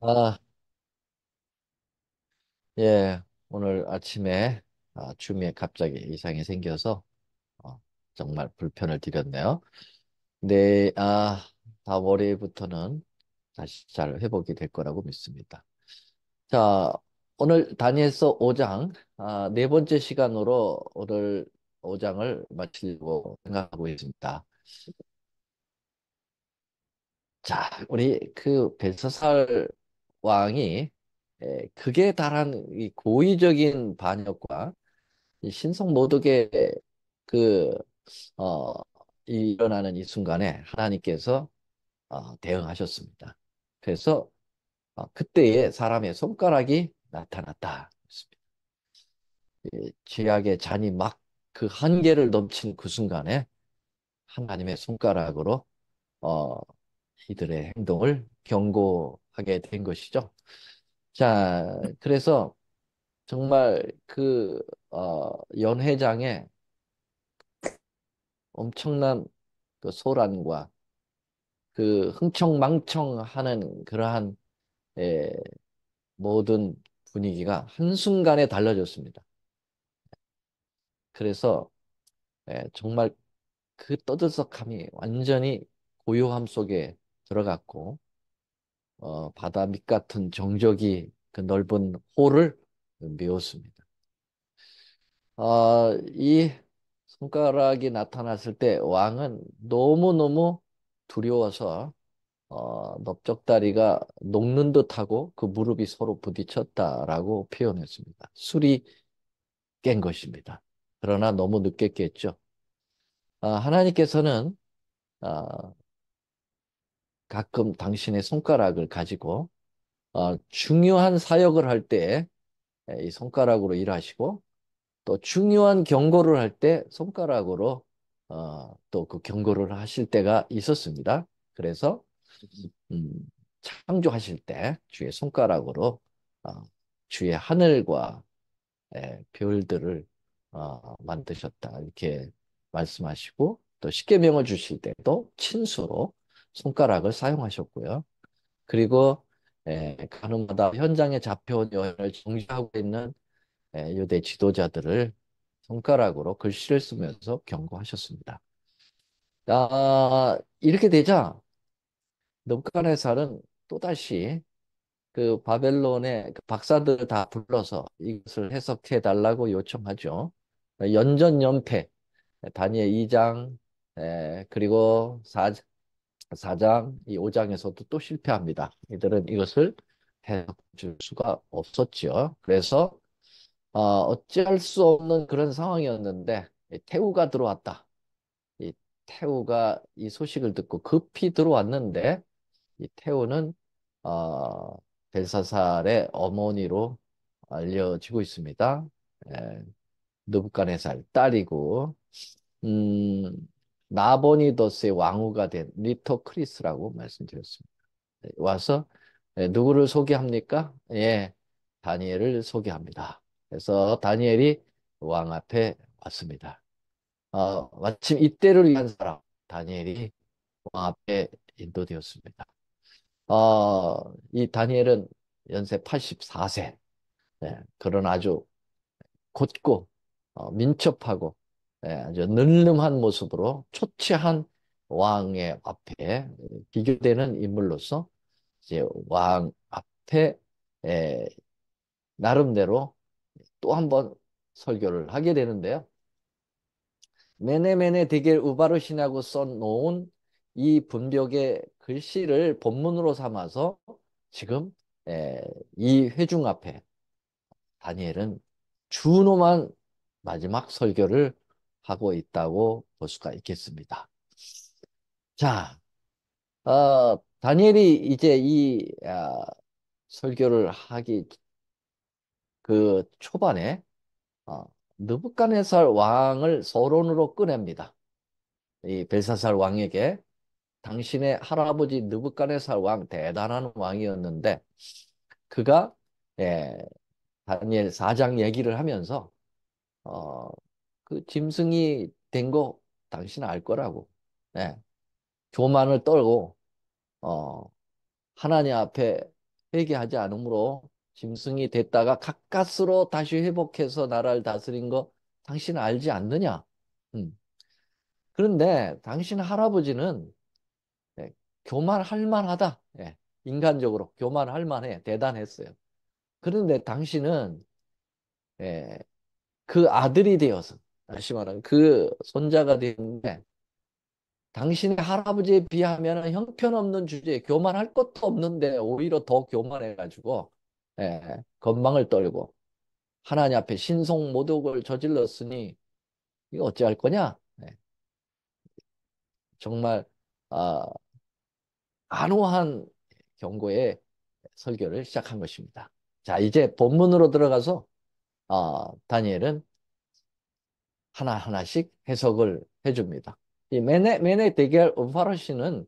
아, 예. 오늘 아침에 아, 줌에 갑자기 이상이 생겨서 어, 정말 불편을 드렸네요. 네, 아, 다음 월요일부터는 다시 잘 회복이 될 거라고 믿습니다. 자, 오늘 다니엘서 5장, 아, 네 번째 시간으로 오늘 5장을 마치려고 생각하고 있습니다. 자, 우리 그 벨사살 왕이 예, 그에 달한 고의적인 반역과 신성 모독의 그, 어, 일어나는 이 순간에 하나님께서 어, 대응하셨습니다. 그래서 어, 그때에 사람의 손가락이 나타났다. 죄악의 잔이 막 그 한계를 넘친 그 순간에 하나님의 손가락으로 어, 이들의 행동을 경고 하게 된 것이죠. 자, 그래서 정말 그, 어, 연회장에 엄청난 그 소란과 그 흥청망청하는 그러한 에, 예, 모든 분위기가 한순간에 달라졌습니다. 그래서 에, 예, 정말 그 떠들썩함이 완전히 고요함 속에 들어갔고 어, 바다 밑 같은 정적이 그 넓은 호를 메웠습니다. 어, 이 손가락이 나타났을 때 왕은 너무너무 두려워서 어, 넓적다리가 녹는 듯하고 그 무릎이 서로 부딪혔다라고 표현했습니다. 술이 깬 것입니다. 그러나 너무 늦게 깼죠. 아, 하나님께서는 아, 가끔 당신의 손가락을 가지고 어, 중요한 사역을 할 때이 예, 손가락으로 일하시고 또 중요한 경고를 할 때 손가락으로 어, 또 그 경고를 하실 때가 있었습니다. 그래서 음, 창조하실 때 주의 손가락으로 어, 주의 하늘과 에, 예, 별들을 어, 만드셨다 이렇게 말씀하시고 또 십계명을 주실 때도 친수로 손가락을 사용하셨고요. 그리고 예, 가늠하다 현장에 잡혀온 여인을 정지하고 있는 예, 유대 지도자들을 손가락으로 글씨를 쓰면서 경고하셨습니다. 아, 이렇게 되자 느부갓네살은 또다시 그 바벨론의 그 박사들을 다 불러서 이것을 해석해 달라고 요청하죠. 연전연패 다니엘 2장 예, 그리고 4, 4장, 이 5장에서도 또 실패합니다. 이들은 이것을 해줄 수가 없었지요. 그래서 어, 어찌수 없는 그런 상황이었는데 태우가 들어왔다. 이 태우가 이 소식을 듣고 급히 들어왔는데 이 태우는 어, 벨사살의 어머니로 알려지고 있습니다. 예, 부갓네살 딸이고 음, 나보니더스의 왕후가 된리터크리스라고 말씀드렸습니다. 네, 와서 예, 누구를 소개합니까? 예, 다니엘을 소개합니다. 그래서 다니엘이 왕 앞에 왔습니다. 어, 마침 이때를 위한 사람 다니엘이 왕 앞에 인도되었습니다. 어, 이 다니엘은 연세 84세. 예, 그런 아주 곧고 어, 민첩하고 아주 예, 늠름한 모습으로 초췌한 왕의 앞에 비교되는 인물로서 이제 왕 앞에 예, 나름대로 또 한 번 설교를 하게 되는데요. 메네메네 대겔 우바르신하고 써놓은 이 분벽의 글씨를 본문으로 삼아서 지금 예, 이 회중 앞에 다니엘은 준노만 마지막 설교를 하고 있다고 볼 수가 있겠습니다. 자, 어, 다니엘이 이제 이 어, 설교를 하기 그 초반에 어, 느부갓네살 왕을 서론으로 꺼냅니다. 이 벨사살 왕에게 당신의 할아버지 느부갓네살 왕 대단한 왕이었는데 그가 예, 다니엘 4장 얘기를 하면서 어, 그 짐승이 된 거 당신 알 거라고. 네. 교만을 떨고 어 하나님 앞에 회개하지 않으므로 짐승이 됐다가 가까스로 다시 회복해서 나라를 다스린 거 당신 알지 않느냐? 음. 그런데 당신 할아버지는 네, 교만할 만하다. 네, 인간적으로 교만할 만해. 대단했어요. 그런데 당신은 네, 그 아들이 되어서 다시 말하면 그 손자가 되는데 당신의 할아버지에 비하면 형편없는 주제에 교만할 것도 없는데 오히려 더 교만해가지고 예, 건망을 떨고 하나님 앞에 신성 모독을 저질렀으니 이거 어찌할 거냐? 예. 정말 아, 안호한 경고의 설교를 시작한 것입니다. 자 이제 본문으로 들어가서 아, 다니엘은 하나하나씩 해석을 해줍니다. 이 메네, 메네 대결 파르시는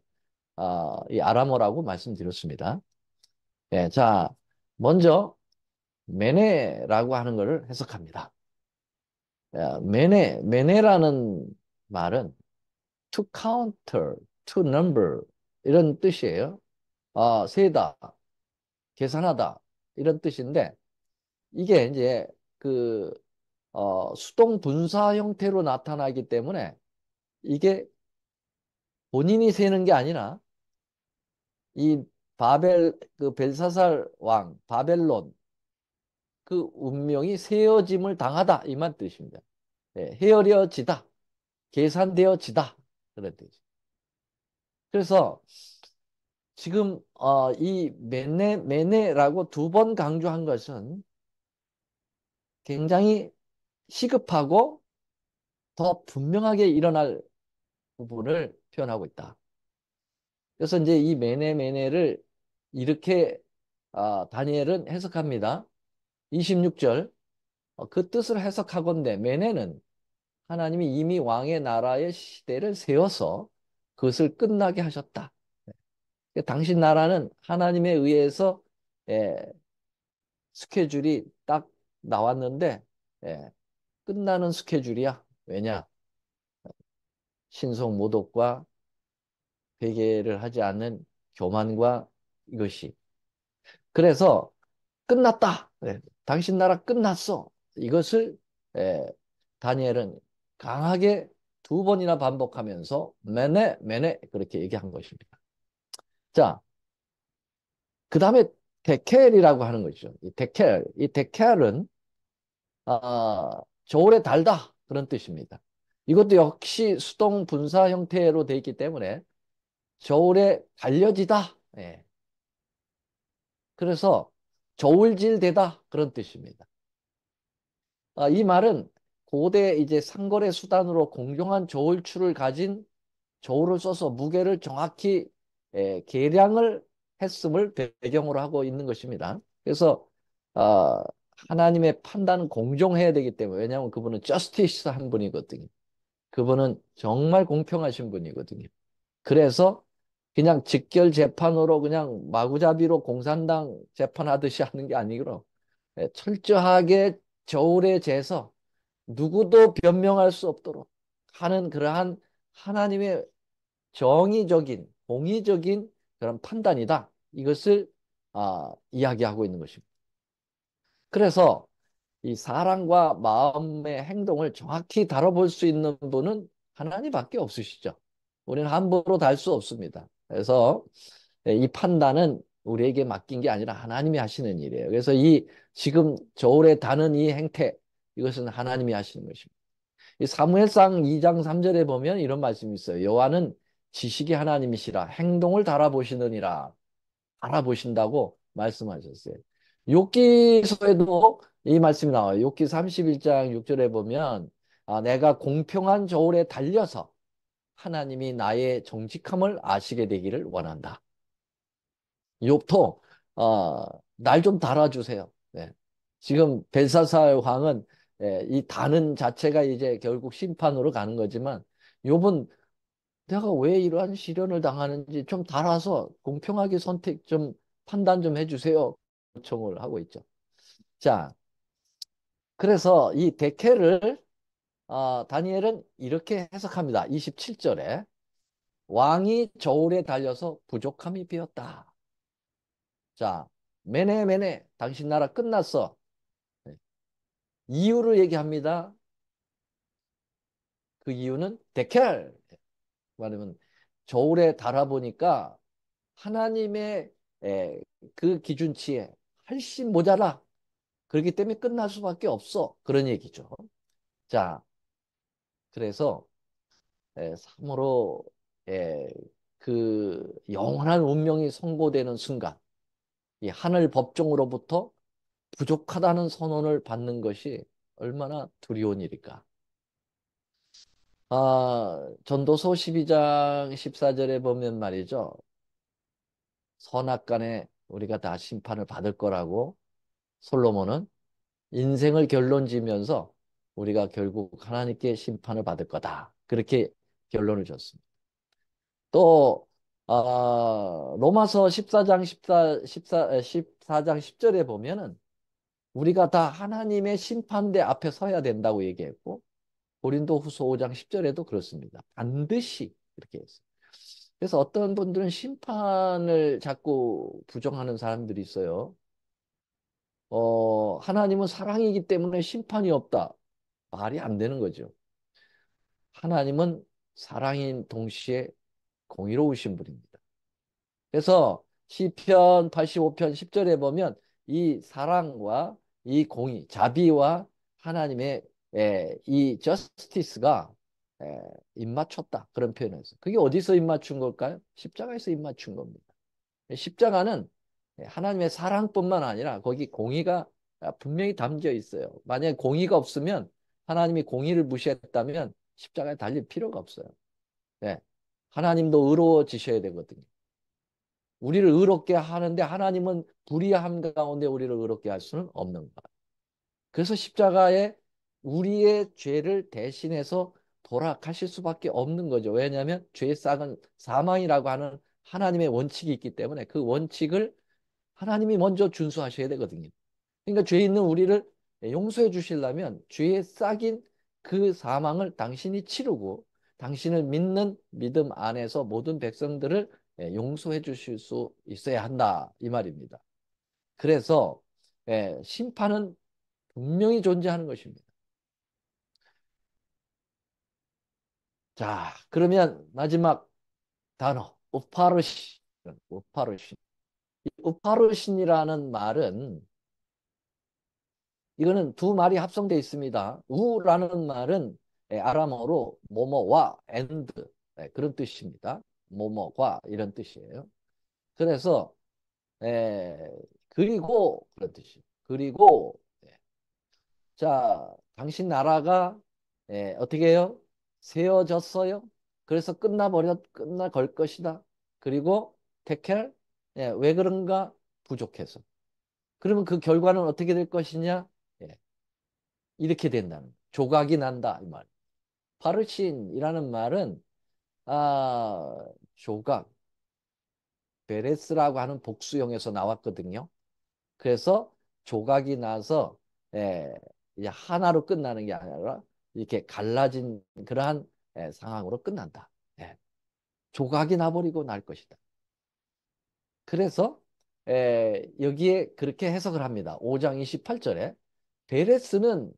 어, 이 아람어라고 말씀드렸습니다. 예, 자, 먼저 메네라고 하는 것을 해석합니다. 예, 메네, 메네라는 말은 to counter, to number 이런 뜻이에요. 아, 세다, 계산하다 이런 뜻인데 이게 이제 그 어, 수동 분사 형태로 나타나기 때문에 이게 본인이 세는 게 아니라 이 바벨 그 벨사살 왕 바벨론 그 운명이 세어짐을 당하다 이만 뜻입니다. 네, 헤어려지다 계산되어지다 그런 뜻이. 그래서 지금 어, 이 메네 메네라고 두 번 강조한 것은 굉장히 시급하고 더 분명하게 일어날 부분을 표현하고 있다. 그래서 이제 이 메네 메네를 이렇게 아, 다니엘은 해석합니다. 26절 어, 그 뜻을 해석하건대 메네는 하나님이 이미 왕의 나라의 시대를 세워서 그것을 끝나게 하셨다. 네. 당신 나라는 하나님에 의해서 예, 스케줄이 딱 나왔는데 예, 끝나는 스케줄이야. 왜냐? 신성 모독과 회개를 하지 않는 교만과 이것이. 그래서 끝났다. 네. 당신 나라 끝났어. 이것을 에, 예, 다니엘은 강하게 두 번이나 반복하면서 매네 매네 그렇게 얘기한 것입니다. 자, 그 다음에 데켈이라고 하는 것이죠이 데켈, 이 데켈은 아, 저울에 달다 그런 뜻입니다. 이것도 역시 수동 분사 형태로 되어 있기 때문에 저울에 달려지다. 예. 그래서 저울질되다 그런 뜻입니다. 아, 이 말은 고대 이제 상거래 수단으로 공정한 저울추를 가진 저울을 써서 무게를 정확히 예, 계량을 했음을 배경으로 하고 있는 것입니다. 그래서 어, 하나님의 판단은 공정해야 되기 때문에 왜냐하면 그분은 저스티스 한 분이거든요. 그분은 정말 공평하신 분이거든요. 그래서 그냥 직결 재판으로 그냥 마구잡이로 공산당 재판하듯이 하는 게아니기 예, 철저하게 저울에 재서 누구도 변명할 수 없도록 하는 그러한 하나님의 정의적인 공의적인 그런 판단이다. 이것을 아, 이야기하고 있는 것입니다. 그래서 이 사랑과 마음의 행동을 정확히 다뤄볼 수 있는 분은 하나님밖에 없으시죠. 우리는 함부로 달 수 없습니다. 그래서 이 판단은 우리에게 맡긴 게 아니라 하나님이 하시는 일이에요. 그래서 이 지금 저울에 다는 이 행태 이것은 하나님이 하시는 것입니다. 이 사무엘상 2장 3절에 보면 이런 말씀이 있어요. 여호와는 지식이 하나님이시라 행동을 달아보시느니라 알아보신다고 말씀하셨어요. 욥기서에도 이 말씀이 나와요. 욥기 31장 6절에 보면 아, 내가 공평한 저울에 달려서 하나님이 나의 정직함을 아시게 되기를 원한다. 욥도 어, 아, 날 좀 달아주세요. 네. 지금 벨사살 황은 예, 이 다는 자체가 이제 결국 심판으로 가는 거지만 욥은 내가 왜 이러한 시련을 당하는지 좀 달아서 공평하게 선택 좀 판단 좀 해주세요. 요청을 하고 있죠. 자, 그래서 이 대케를 어, 아, 다니엘은 이렇게 해석합니다. 27절에 왕이 저울에 달려서 부족함이 비었다. 자, 매네매네 당신 나라 끝났어. 네. 이유를 얘기합니다. 그 이유는 데켈 말하면 저울에 달아보니까 하나님의 그 기준치에 훨씬 모자라. 그렇기 때문에 끝날 수밖에 없어. 그런 얘기죠. 자, 그래서 에, 예, 참으로 에, 예, 그 영원한 운명이 선고되는 순간 이 하늘 법정으로부터 부족하다는 선언을 받는 것이 얼마나 두려운 일일까. 아, 전도서 12장 14절에 보면 말이죠. 선악 간의 우리가 다 심판을 받을 거라고 솔로몬은 인생을 결론 지면서 우리가 결국 하나님께 심판을 받을 거다. 그렇게 결론을 줬습니다. 또 어, 로마서 14장 14, 14, 14장 10절에 보면은 우리가 다 하나님의 심판대 앞에 서야 된다고 얘기했고 고린도 후서 5장 10절에도 그렇습니다. 반드시 이렇게 했어요. 그래서 어떤 분들은 심판을 자꾸 부정하는 사람들이 있어요. 어, 하나님은 사랑이기 때문에 심판이 없다. 말이 안 되는 거죠. 하나님은 사랑인 동시에 공의로우신 분입니다. 그래서 시편 85편 10절에 보면 이 사랑과 이 공의, 자비와 하나님의 예, 이 저스티스가 예, 입맞췄다 그런 표현에서 그게 어디서 입맞춘 걸까요? 십자가에서 입맞춘 겁니다. 십자가는 하나님의 사랑뿐만 아니라 거기 공의가 분명히 담겨 있어요. 만약에 공의가 없으면 하나님이 공의를 무시했다면 십자가에 달릴 필요가 없어요. 네. 하나님도 의로워지셔야 되거든요. 우리를 의롭게 하는데 하나님은 불의함 가운데 우리를 의롭게 할 수는 없는 거예요. 그래서 십자가에 우리의 죄를 대신해서 돌아가실 수밖에 없는 거죠. 왜냐하면 죄의 싹은 사망이라고 하는 하나님의 원칙이 있기 때문에 그 원칙을 하나님이 먼저 준수하셔야 되거든요. 그러니까 죄 있는 우리를 용서해 주시려면 죄의 싹인 그 사망을 당신이 치르고 당신을 믿는 믿음 안에서 모든 백성들을 예, 용서해 주실 수 있어야 한다 이 말입니다. 그래서 예, 심판은 분명히 존재하는 것입니다. 자, 그러면 마지막 단어 우파르신, 우파르신. 우파르신이라는 말은 이거는 두 말이 합성되어 있습니다. 우라는 말은 예, 아람어로 뭐뭐와 and 예, 그런 뜻입니다. 뭐뭐과 이런 뜻이에요. 그래서 에, 예, 그리고 그런 뜻이 그리고 자 당신 나라가 에, 어떻게 해요? 세워졌어요. 그래서 끝나버려 끝나 걸 것이다. 그리고 테켈 예, 왜 그런가 부족해서. 그러면 그 결과는 어떻게 될 것이냐? 예. 이렇게 된다는 조각이 난다 이 말. 파르신이라는 말은 아 조각 베레스라고 하는 복수형에서 나왔거든요. 그래서 조각이 나서 예, 하나로 끝나는 게 아니라 이렇게 갈라진 그러한 예, 상황으로 끝난다. 예. 조각이 나버리고 날 것이다. 그래서 예, 여기에 그렇게 해석을 합니다. 5장 28절에 베레스는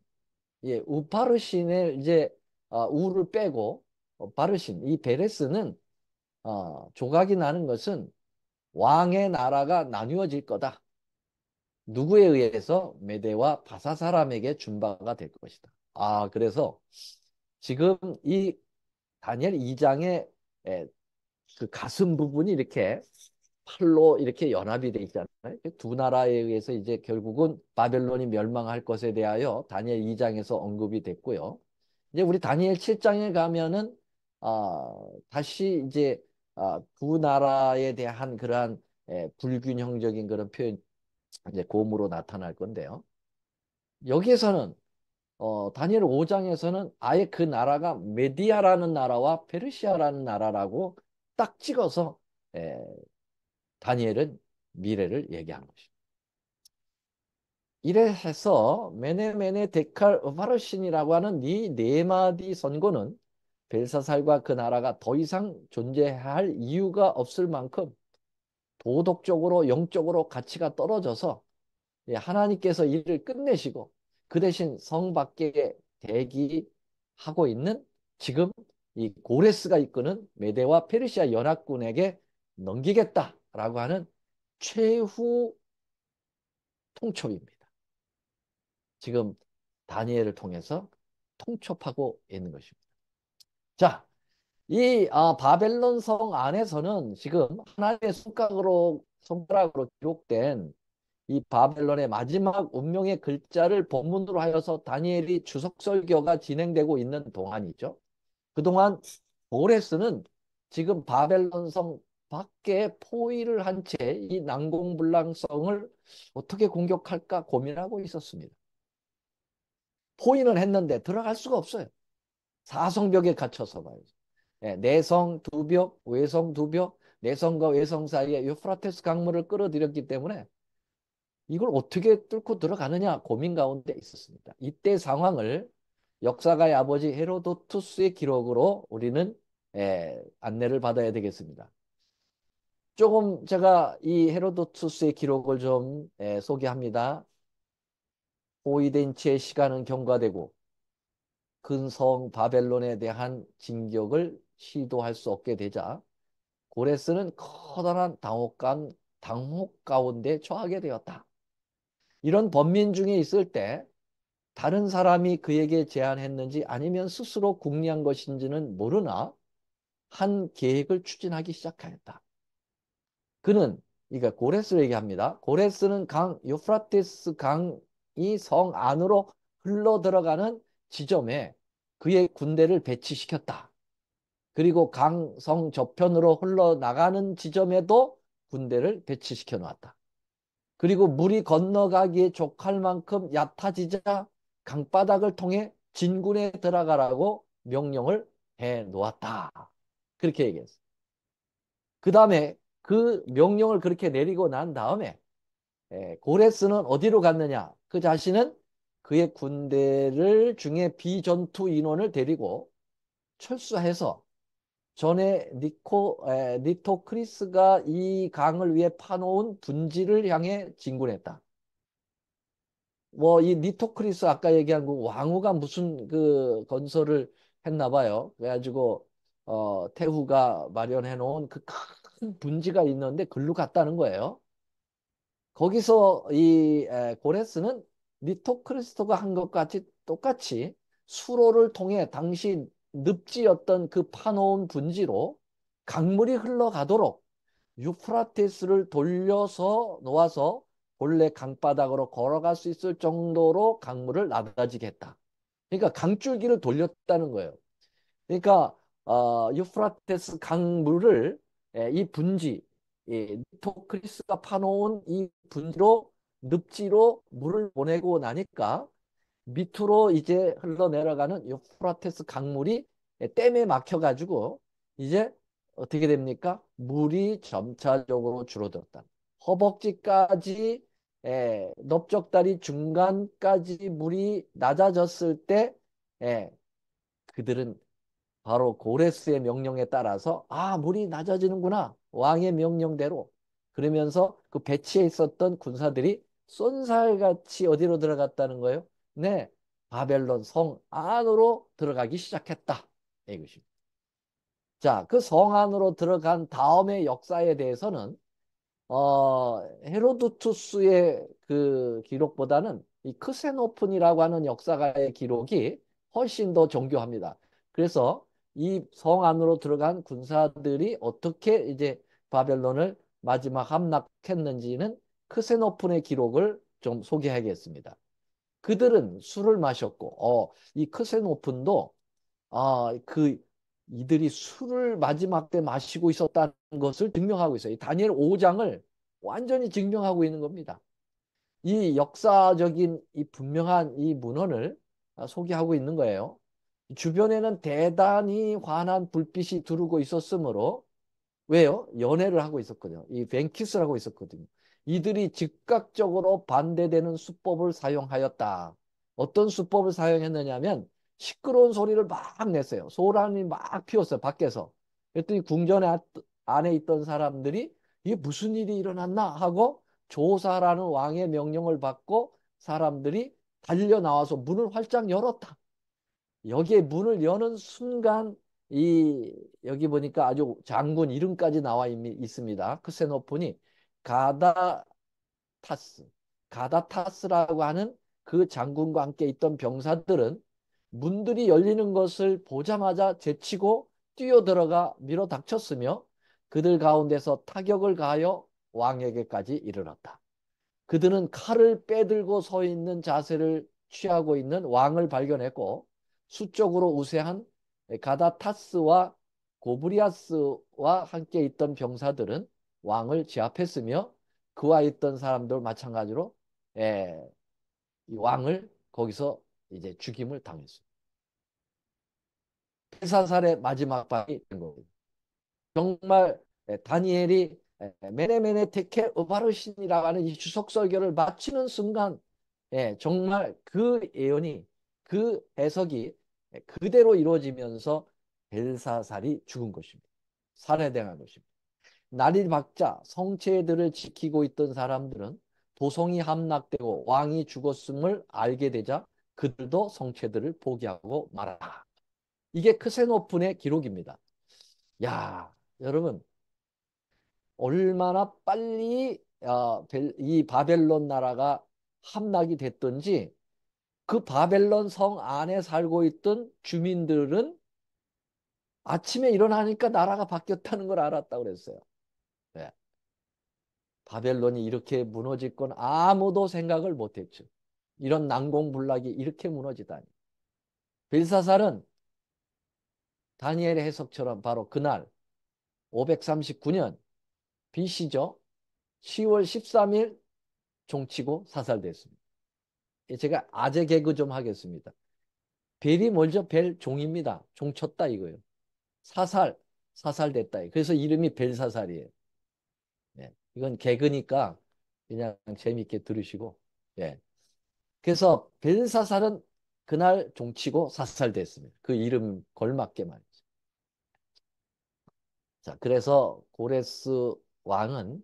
우파르신의 이제 아, 우를 빼고 어, 바르신 이 베레스는 어, 조각이 나는 것은 왕의 나라가 나뉘어질 거다. 누구에 의해서 메대와 바사 사람에게 준바가 될 것이다. 아, 그래서 지금 이 다니엘 2장의 예, 그 가슴 부분이 이렇게 팔로 이렇게 연합이 돼 있잖아요. 두 나라에 의해서 이제 결국은 바벨론이 멸망할 것에 대하여 다니엘 2장에서 언급이 됐고요. 이제 우리 다니엘 7장에 가면은 아, 다시 이제 아, 두 나라에 대한 그러한 에, 예, 불균형적인 그런 표현 이제 곰으로 나타날 건데요. 여기에서는 어, 다니엘 5장에서는 아예 그 나라가 메디아라는 나라와 페르시아라는 나라라고 딱 찍어서 에, 예, 다니엘은 미래를 얘기한 것입니다. 이래서 메네메네 데칼 파르신이라고 하는 이 네 마디 선고는 벨사살과 그 나라가 더 이상 존재할 이유가 없을 만큼 도덕적으로 영적으로 가치가 떨어져서 예, 하나님께서 이를 끝내시고 그 대신 성 밖에 대기하고 있는 지금 이 고레스가 이끄는 메데와 페르시아 연합군에게 넘기겠다라고 하는 최후 통첩입니다. 지금 다니엘을 통해서 통첩하고 있는 것입니다. 자, 이 아, 바벨론 성 안에서는 지금 하나님의 손가락으로 손가락으로 기록된 이 바벨론의 마지막 운명의 글자를 본문으로 하여서 다니엘이 주석 설교가 진행되고 있는 동안이죠. 그동안 오레스는 지금 바벨론성 밖에 포위를 한 채 이난공불랑성을 어떻게 공격할까 고민하고 있었습니다. 포위는 했는데 들어갈 수가 없어요. 사성벽에 갇혀서 봐요. 네, 예, 내성 두 벽, 외성 두 벽, 내성과 외성 사이에 유프라테스 강물을 끌어들였기 때문에 이걸 어떻게 뚫고 들어가느냐 고민 가운데 있었습니다. 이때 상황을 역사가의 아버지 헤로도투스의 기록으로 우리는 에, 예, 안내를 받아야 되겠습니다. 조금 제가 이 헤로도투스의 기록을 좀 에, 예, 소개합니다. 호위된 채 시간은 경과되고 근성 바벨론에 대한 진격을 시도할 수 없게 되자 고레스는 커다란 당혹감, 당혹 가운데 처하게 되었다. 이런 범민 중에 있을 때 다른 사람이 그에게 제안했는지 아니면 스스로 궁리한 것인지는 모르나 한 계획을 추진하기 시작하였다. 그는 그러니까 고레스를 얘기합니다. 고레스는 강 유프라테스 강이 성 안으로 흘러 들어가는 지점에 그의 군대를 배치시켰다. 그리고 강성 저편으로 흘러나가는 지점에도 군대를 배치시켜 놓았다. 그리고 물이 건너가기에 족할 만큼 얕아지자 강바닥을 통해 진군에 들어가라고 명령을 해 놓았다. 그렇게 얘기했어. 그 다음에 그 명령을 그렇게 내리고 난 다음에 예, 고레스는 어디로 갔느냐? 그 자신은 그의 군대를 중에 비전투 인원을 데리고 철수해서 전에 니코 에, 니토크리스가 이 강을 위해 파놓은 분지를 향해 진군했다. 뭐 이 니토크리스 아까 얘기한 거 그 왕후가 무슨 그 건설을 했나 봐요. 그래가지고 어, 태후가 마련해 놓은 그 큰 분지가 있는데 글로 갔다는 거예요. 거기서 이 에, 고레스는 니토크리스토가 한 것 같이 똑같이 수로를 통해 당시 늪지였던 그 파놓은 분지로 강물이 흘러가도록 유프라테스를 돌려서 놓아서 본래 강바닥으로 걸어갈 수 있을 정도로 강물을 낮아지겠다 그러니까 강줄기를 돌렸다는 거예요. 그러니까 어, 유프라테스 강물을 에, 예, 이 분지, 예, 토크리스가 파놓은 이 분지로 늪지로 물을 보내고 나니까 밑으로 이제 흘러내려가는 유프라테스 강물이 댐에 막혀가지고 이제 어떻게 됩니까? 물이 점차적으로 줄어들었다. 허벅지까지 에, 예, 넓적다리 중간까지 물이 낮아졌을 때 에, 예, 그들은 바로 고레스의 명령에 따라서 아 물이 낮아지는구나 왕의 명령대로 그러면서 그 배치에 있었던 군사들이 쏜살같이 어디로 들어갔다는 거예요? 네, 바벨론 성 안으로 들어가기 시작했다. 이것입니다. 자, 그 성 안으로 들어간 다음의 역사에 대해서는 어, 헤로도투스의 그 기록보다는 이 크세노폰이라고 하는 역사가의 기록이 훨씬 더 정교합니다. 그래서 이 성 안으로 들어간 군사들이 어떻게 이제 바벨론을 마지막 함락했는지는 크세노폰의 기록을 좀 소개하겠습니다. 그들은 술을 마셨고 어, 이크센오픈도 어, 아, 그 이들이 술을 마지막 때 마시고 있었다는 것을 증명하고 있어요. 다니엘 5장을 완전히 증명하고 있는 겁니다. 이 역사적인 이 분명한 이 문헌을 아, 소개하고 있는 거예요. 주변에는 대단히 환한 불빛이 두르고 있었으므로 왜요? 연애를 하고 있었거든요. 이 뱅키스를 고 있었거든요. 이들이 즉각적으로 반대되는 수법을 사용하였다. 어떤 수법을 사용했느냐면 시끄러운 소리를 막 냈어요. 소란이 막 피웠어요. 밖에서. 그랬더니 궁전 아, 안에 있던 사람들이 이게 무슨 일이 일어났나 하고 조사라는 왕의 명령을 받고 사람들이 달려 나와서 문을 활짝 열었다. 여기에 문을 여는 순간 이 여기 보니까 아주 장군 이름까지 나와 있습니다. 크세노폰이 가다타스, 가다타스라고 하는 그 장군과 함께 있던 병사들은 문들이 열리는 것을 보자마자 제치고 뛰어들어가 밀어닥쳤으며 그들 가운데서 타격을 가하여 왕에게까지 이르렀다. 그들은 칼을 빼들고 서 있는 자세를 취하고 있는 왕을 발견했고 수적으로 우세한 가다타스와 고브리아스와 함께 있던 병사들은 왕을 제압했으며 그와 있던 사람들 마찬가지로 예, 이 왕을 거기서 이제 죽임을 당했어요. 벨사살의 마지막 밤이 된 겁니다. 정말 예, 다니엘이 예, 메네메네 테케 오바르신이라는 이 주석 설교를 마치는 순간 예, 정말 그 예언이 그 해석이 예, 그대로 이루어지면서 벨사살이 죽은 것입니다. 살해당한 것입니다. 날이 박자 성체들을 지키고 있던 사람들은 도성이 함락되고 왕이 죽었음을 알게 되자 그들도 성체들을 포기하고 말하라. 이게 크세노픈의 기록입니다. 야, 여러분 얼마나 빨리 어, 이 바벨론 나라가 함락이 됐던지 그 바벨론 성 안에 살고 있던 주민들은 아침에 일어나니까 나라가 바뀌었다는 걸알았다 그랬어요. 바벨론이 이렇게 무너질 건 아무도 생각을 못했죠. 이런 난공불락이 이렇게 무너지다니. 빌사살은 다니엘의 해석처럼 바로 그날 539년 BC죠. 10월 13일 종치고 사살됐습니다. 예, 제가 아재 개그 좀 하겠습니다. 벨이 뭘죠? 벨 종입니다. 종쳤다 이거예요. 사살, 사살됐다. 그래서 이름이 벨사살이에요. 이건 개그니까 그냥 재미있게 들으시고 예. 그래서 벨사살은 그날 종치고 사살됐습니다. 그 이름 걸맞게 말이죠. 자, 그래서 고레스 왕은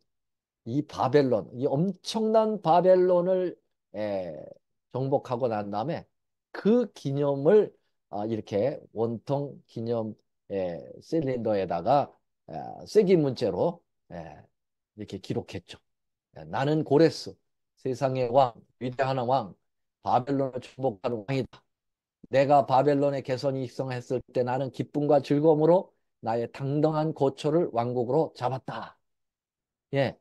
이 바벨론, 이 엄청난 바벨론을 에, 예, 정복하고 난 다음에 그 기념을 아, 이렇게 원통 기념 에, 예, 셀린더에다가 에, 쇠기 문체로 에, 이렇게 기록했죠. 나는 고레스, 세상의 왕, 위대한 왕, 바벨론을 정복하는 왕이다. 내가 바벨론의 개선이 입성했을 때 나는 기쁨과 즐거움으로 나의 당당한 고초를 왕국으로 잡았다. 예.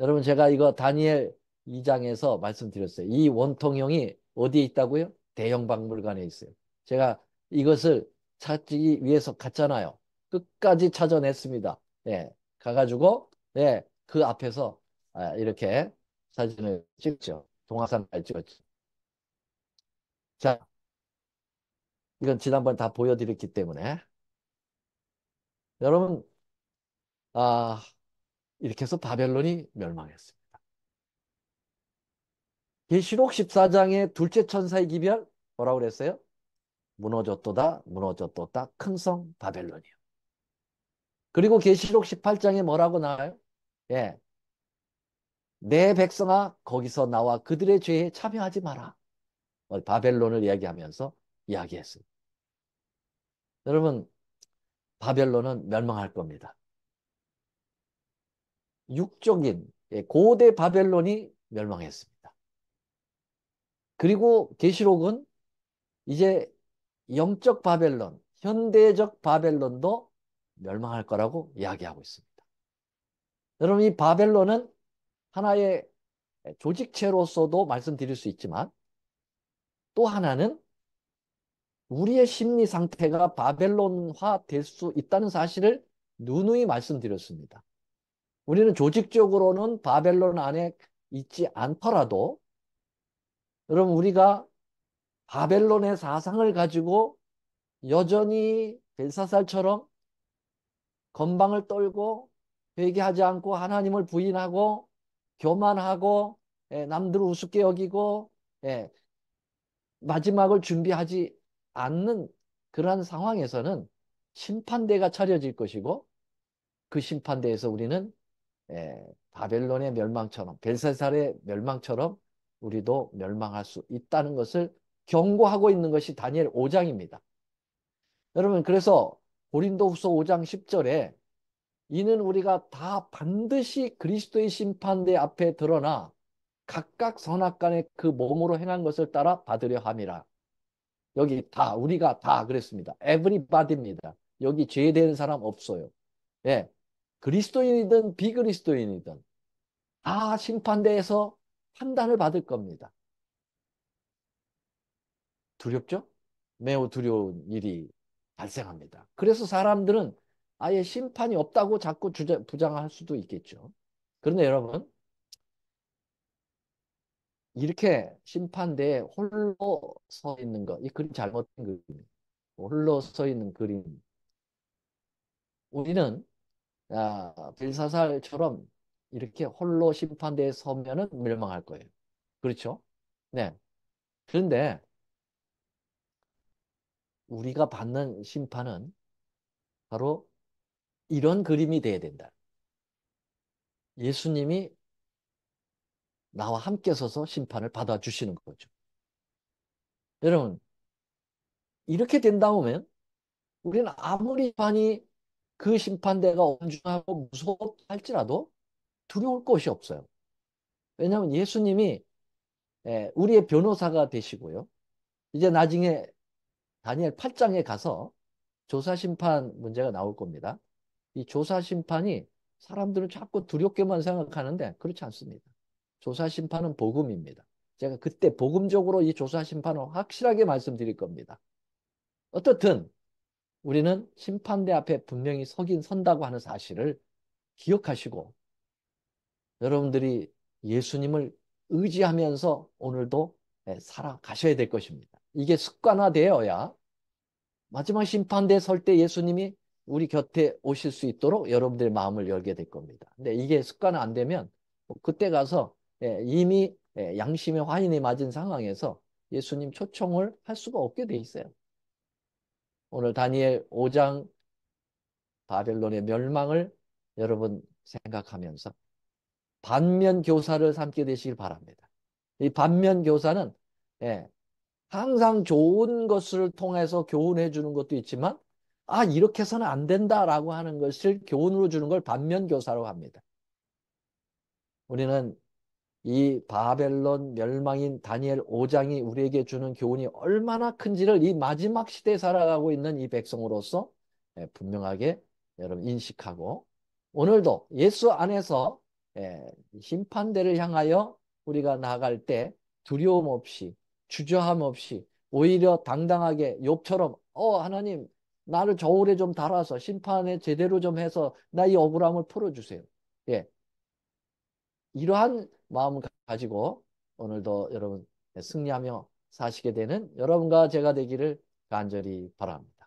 여러분 제가 이거 다니엘 2장에서 말씀드렸어요. 이 원통형이 어디에 있다고요? 대형박물관에 있어요. 제가 이것을 찾기 위해서 갔잖아요. 끝까지 찾아냈습니다. 예. 가가지고 예. 그 앞에서 아, 이렇게 사진을 찍죠. 동화상까 찍었죠. 자, 이건 지난번에 다 보여드렸기 때문에 여러분 아 이렇게 해서 바벨론이 멸망했습니다. 계시록 14장의 둘째 천사의 기별 뭐라고 그랬어요? 무너졌도다 무너졌도다 큰 성 바벨론이요. 그리고 계시록 그 18장에 뭐라고 나와요? 예. 내 백성아 거기서 나와 그들의 죄에 참여하지 마라. 뭐 바벨론을 이야기하면서 이야기했습니다. 여러분 바벨론은 멸망할 겁니다. 육적인 예, 고대 바벨론이 멸망했습니다. 그리고 계시록은 이제 영적 바벨론, 현대적 바벨론도 멸망할 거라고 이야기하고 있습니다. 여러분 이 바벨론은 하나의 조직체로서도 말씀드릴 수 있지만 또 하나는 우리의 심리 상태가 바벨론화 될 수 있다는 사실을 누누이 말씀드렸습니다. 우리는 조직적으로는 바벨론 안에 있지 않더라도 여러분 우리가 바벨론의 사상을 가지고 여전히 벨사살처럼 건방을 떨고 회개하지 않고 하나님을 부인하고 교만하고 예, 남들을 우습게 여기고 예, 마지막을 준비하지 않는 그러한 상황에서는 심판대가 차려질 것이고 그 심판대에서 우리는 예, 바벨론의 멸망처럼 벨사살의 멸망처럼 우리도 멸망할 수 있다는 것을 경고하고 있는 것이 다니엘 5장입니다. 여러분 그래서 고린도후서 5장 10절에 이는 우리가 다 반드시 그리스도의 심판대 앞에 드러나 각각 선악간의 그 몸으로 행한 것을 따라 받으려 함이라. 여기 다 우리가 다 그랬습니다. 에브리바디입니다. 여기 죄 되는 사람 없어요. 예. 그리스도인이든 비그리스도인이든 다 심판대에서 판단을 받을 겁니다. 두렵죠? 매우 두려운 일이 발생합니다. 그래서 사람들은 아예 심판이 없다고 자꾸 주장, 부정할 수도 있겠죠. 그런데 여러분 이렇게 심판대에 홀로 서 있는 것, 이 그림 잘못된 그림, 홀로 서 있는 그림. 우리는 아, 빌사살처럼 이렇게 홀로 심판대에 서면은 멸망할 거예요. 그렇죠? 네. 그런데 우리가 받는 심판은 바로 이런 그림이 돼야 된다. 예수님이 나와 함께 서서 심판을 받아주시는 거죠. 여러분, 이렇게 된다면 우리는 아무리 반이 그 심판대가 엄중하고 무섭다 할지라도 두려울 것이 없어요. 왜냐하면 예수님이 예, 우리의 변호사가 되시고요. 이제 나중에 다니엘 8장에 가서 조사심판 문제가 나올 겁니다. 이 조사 심판이 사람들을 자꾸 두렵게만 생각하는데 그렇지 않습니다. 조사 심판은 복음입니다. 제가 그때 복음적으로 이 조사 심판을 확실하게 말씀드릴 겁니다. 어떻든 우리는 심판대 앞에 분명히 서긴 선다고 하는 사실을 기억하시고 여러분들이 예수님을 의지하면서 오늘도 예, 살아가셔야 될 것입니다. 이게 습관화되어야 마지막 심판대에 설 때 예수님이 우리 곁에 오실 수 있도록 여러분들의 마음을 열게 될 겁니다. 근데 이게 습관 안 되면 뭐 그때 가서 예, 이미 예, 양심의 화인이 맞은 상황에서 예수님 초청을 할 수가 없게 돼 있어요. 오늘 다니엘 5장 바벨론의 멸망을 여러분 생각하면서 반면 교사를 삼게 되시길 바랍니다. 이 반면 교사는 예, 항상 좋은 것을 통해서 교훈해 주는 것도 있지만 아 이렇게 해서는 안 된다라고 하는 것을 교훈으로 주는 걸 반면교사로 합니다. 우리는 이 바벨론 멸망인 다니엘 5장이 우리에게 주는 교훈이 얼마나 큰지를 이 마지막 시대에 살아가고 있는 이 백성으로서 예, 분명하게 여러분 인식하고 오늘도 예수 안에서 예, 심판대를 향하여 우리가 나아갈 때 두려움 없이 주저함 없이 오히려 당당하게 욥처럼 어 하나님 나를 저울에 좀 달아서 심판에 제대로 좀 해서 나 이 억울함을 풀어주세요. 예. 이러한 마음을 가지고 오늘도 여러분 승리하며 사시게 되는 여러분과 제가 되기를 간절히 바랍니다.